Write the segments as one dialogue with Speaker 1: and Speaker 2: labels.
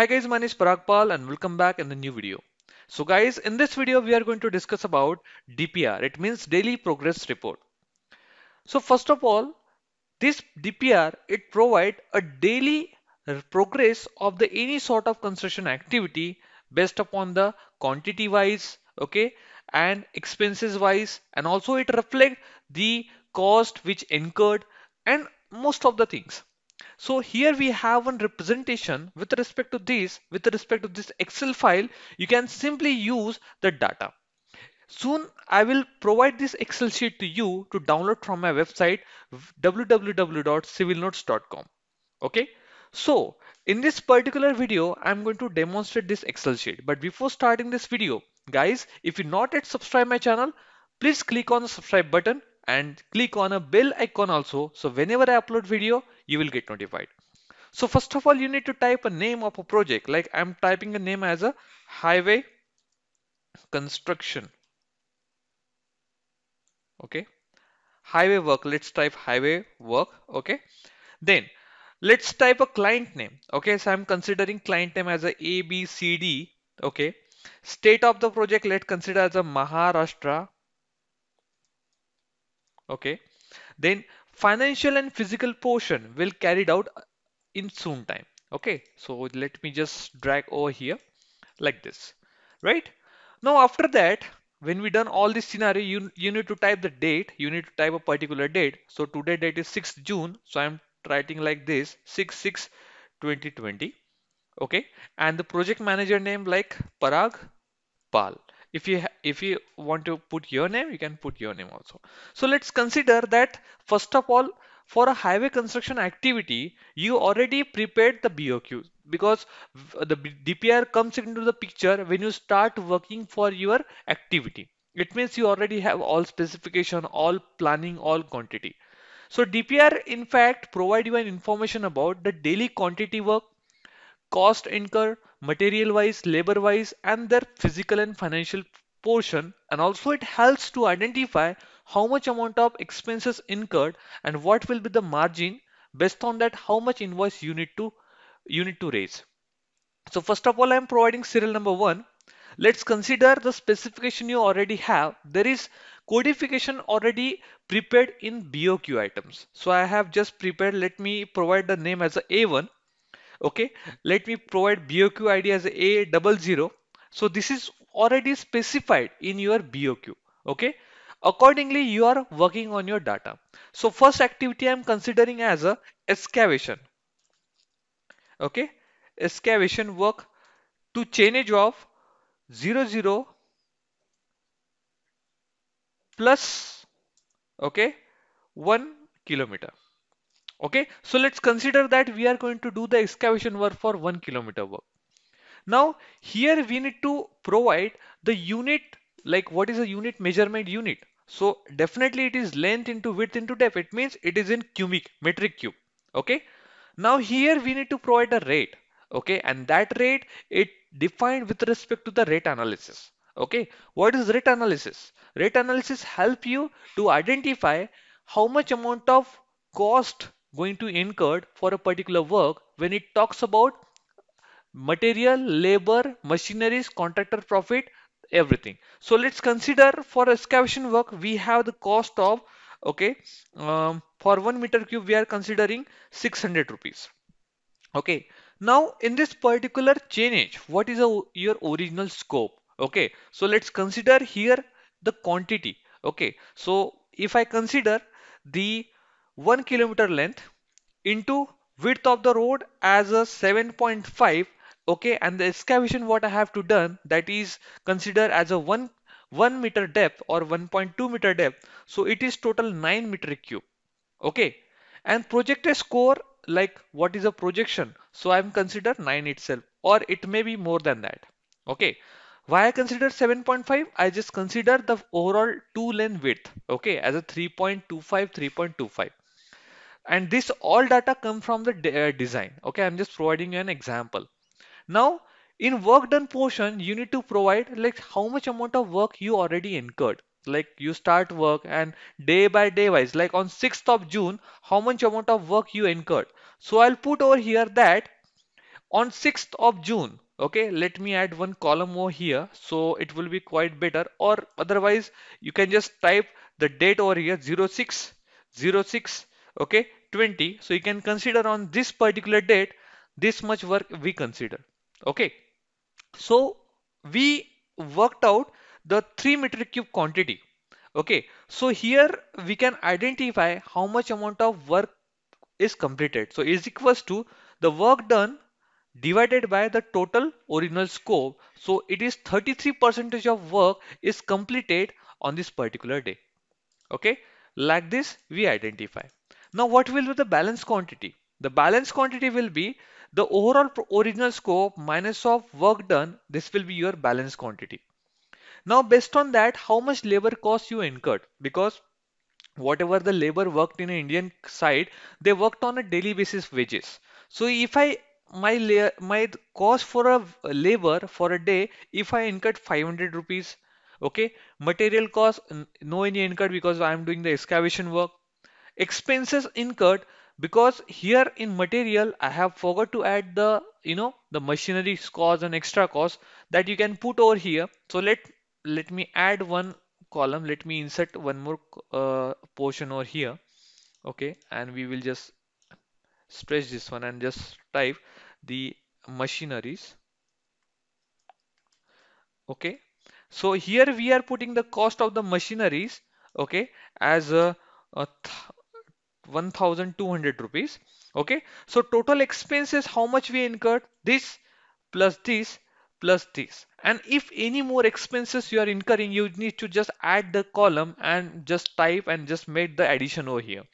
Speaker 1: Hi guys, my name is Pal and welcome back in the new video. So guys, in this video we are going to discuss about DPR. It means Daily Progress Report. So first of all, this DPR, it provide a daily progress of the any sort of construction activity based upon the quantity wise, okay, and expenses wise and also it reflect the cost which incurred and most of the things so here we have one representation with respect to this, with respect to this Excel file, you can simply use the data. Soon I will provide this Excel sheet to you to download from my website www.civilnotes.com. Okay, so in this particular video, I'm going to demonstrate this Excel sheet. But before starting this video, guys, if you're not yet subscribed my channel, please click on the subscribe button and click on a bell icon also. So whenever I upload video, you will get notified. So first of all, you need to type a name of a project. Like I'm typing a name as a highway construction. Okay. Highway work. Let's type highway work. Okay. Then let's type a client name. Okay. So I'm considering client name as a ABCD. Okay. State of the project. Let's consider as a Maharashtra okay then financial and physical portion will carried out in soon time okay so let me just drag over here like this right now after that when we done all this scenario you, you need to type the date you need to type a particular date so today date is 6th June so I'm writing like this 6 6 2020 okay and the project manager name like Parag Pal if you if you want to put your name you can put your name also so let's consider that first of all for a highway construction activity you already prepared the BOQ because the DPR comes into the picture when you start working for your activity it means you already have all specification all planning all quantity so DPR in fact provide you an information about the daily quantity work cost incurred material wise labor wise and their physical and financial portion and also it helps to identify how much amount of expenses incurred and what will be the margin based on that how much invoice you need to you need to raise so first of all i'm providing serial number one let's consider the specification you already have there is codification already prepared in BOQ items so I have just prepared let me provide the name as a A1 okay let me provide BOQ ID as a A00 so this is already specified in your BOQ. Okay. Accordingly, you are working on your data. So first activity I'm considering as a excavation. Okay. Excavation work to change of 00, zero plus okay 1 kilometer okay so let's consider that we are going to do the excavation work for 1 kilometer work now here we need to provide the unit like what is a unit measurement unit. So definitely it is length into width into depth. It means it is in cubic metric cube. Okay. Now here we need to provide a rate. Okay. And that rate it defined with respect to the rate analysis. Okay. What is rate analysis? Rate analysis help you to identify how much amount of cost going to incurred for a particular work when it talks about material, labor, machineries, contractor profit, everything. So let's consider for excavation work, we have the cost of, okay, um, for one meter cube, we are considering 600 rupees. Okay. Now in this particular change, what is a, your original scope? Okay. So let's consider here the quantity. Okay. So if I consider the one kilometer length into width of the road as a 7.5 okay and the excavation what i have to done that is considered as a 1 1 meter depth or 1.2 meter depth so it is total 9 meter cube okay and projected score like what is a projection so i'm consider 9 itself or it may be more than that okay why i consider 7.5 i just consider the overall two lane width okay as a 3.25 3.25 and this all data come from the de uh, design okay i'm just providing you an example now, in work done portion, you need to provide like how much amount of work you already incurred. Like you start work and day by day wise, like on 6th of June, how much amount of work you incurred. So I'll put over here that on 6th of June, okay let me add one column over here so it will be quite better or otherwise you can just type the date over here 06 06 okay 20 so you can consider on this particular date this much work we consider Okay. So we worked out the three meter cube quantity. Okay. So here we can identify how much amount of work is completed. So is equals to the work done divided by the total original scope. So it is 33% of work is completed on this particular day. Okay. Like this we identify. Now what will be the balance quantity? The balance quantity will be the overall original scope minus of work done, this will be your balance quantity. Now based on that, how much labor cost you incurred because whatever the labor worked in Indian side, they worked on a daily basis wages. So if I my my cost for a labor for a day, if I incurred 500 rupees, okay, material cost no any incurred because I am doing the excavation work, expenses incurred because here in material I have forgot to add the you know the machinery cost and extra cost that you can put over here so let let me add one column let me insert one more uh, portion over here okay and we will just stretch this one and just type the machineries okay so here we are putting the cost of the machineries okay as a, a 1200 rupees okay so total expenses how much we incurred this plus this plus this and if any more expenses you are incurring you need to just add the column and just type and just make the addition over here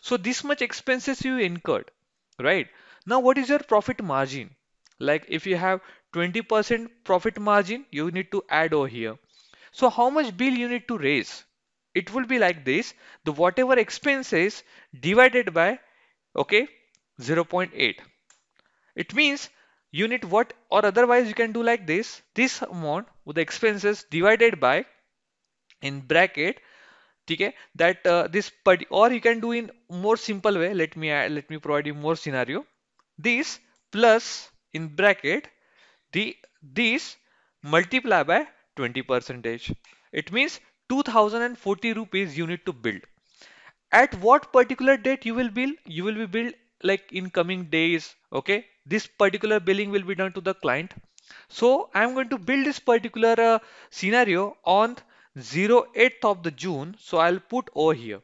Speaker 1: so this much expenses you incurred right now what is your profit margin like if you have 20% profit margin you need to add over here so how much bill you need to raise it will be like this the whatever expenses divided by okay 0.8 it means unit what or otherwise you can do like this this amount with the expenses divided by in bracket okay that uh, this but or you can do in more simple way let me uh, let me provide you more scenario this plus in bracket the this multiply by 20 percentage it means 2040 rupees you need to build at what particular date you will build you will be built like in coming days okay this particular billing will be done to the client so i'm going to build this particular uh, scenario on 08th of the june so i'll put over here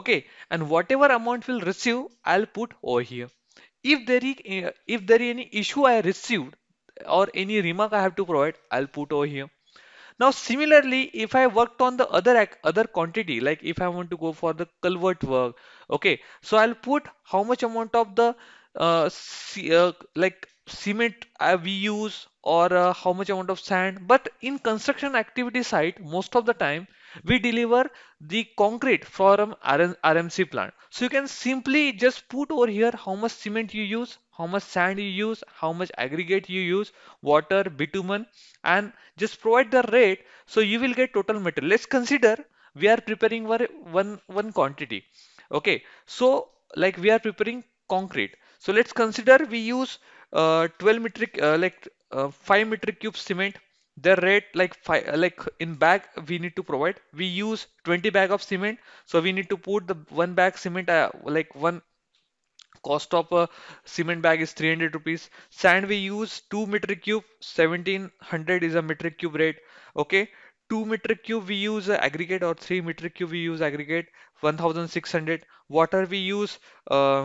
Speaker 1: okay and whatever amount will receive i'll put over here if there is uh, if there is any issue i received or any remark i have to provide i'll put over here now, similarly, if I worked on the other other quantity, like if I want to go for the culvert work, okay, so I'll put how much amount of the uh, uh, like cement we use or uh, how much amount of sand but in construction activity site most of the time we deliver the concrete from RMC plant so you can simply just put over here how much cement you use how much sand you use, how much aggregate you use, water, bitumen, and just provide the rate. So you will get total material. Let's consider we are preparing one, one quantity. Okay, so like we are preparing concrete. So let's consider we use uh, 12 metric, uh, like uh, 5 metric cube cement. The rate like five, uh, like in bag we need to provide. We use 20 bag of cement, so we need to put the one bag cement uh, like one cost of a uh, cement bag is 300 rupees sand we use 2 meter cube 1700 is a metric cube rate okay 2 meter cube we use aggregate or 3 meter cube we use aggregate 1600 water we use uh,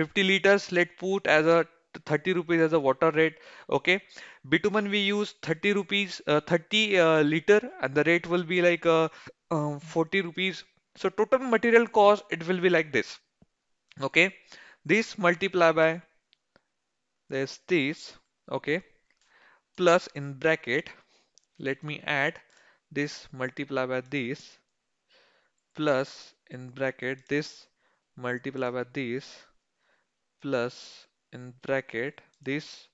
Speaker 1: 50 liters let put as a 30 rupees as a water rate okay bitumen we use 30 rupees uh, 30 uh, liter and the rate will be like uh, um, 40 rupees so total material cost it will be like this okay this multiply by this this okay plus in bracket let me add this multiply by this plus in bracket this multiply by this plus in bracket this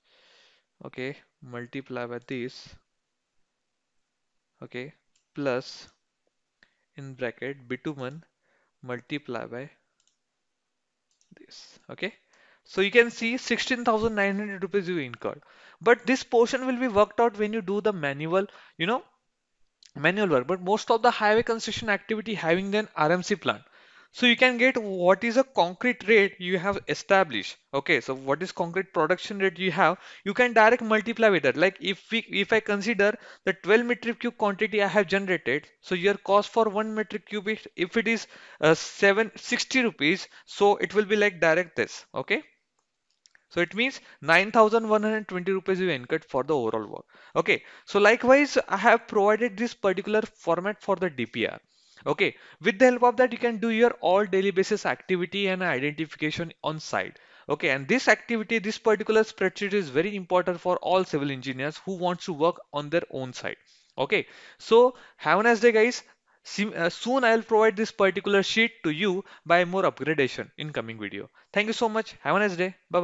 Speaker 1: okay multiply by this okay plus in bracket bitumen multiply by this okay so you can see 16,900 rupees you incurred but this portion will be worked out when you do the manual you know manual work but most of the highway construction activity having an RMC plant so you can get what is a concrete rate you have established. Okay, so what is concrete production rate you have? You can direct multiply with that. Like if we, if I consider the 12 metric cube quantity I have generated, so your cost for one metric cube is if it is uh, 760 rupees, so it will be like direct this. Okay. So it means 9120 rupees you incurred for the overall work. Okay. So likewise, I have provided this particular format for the DPR okay with the help of that you can do your all daily basis activity and identification on site okay and this activity this particular spreadsheet is very important for all civil engineers who wants to work on their own site okay so have a nice day guys uh, soon i'll provide this particular sheet to you by more upgradation in coming video thank you so much have a nice day bye, -bye.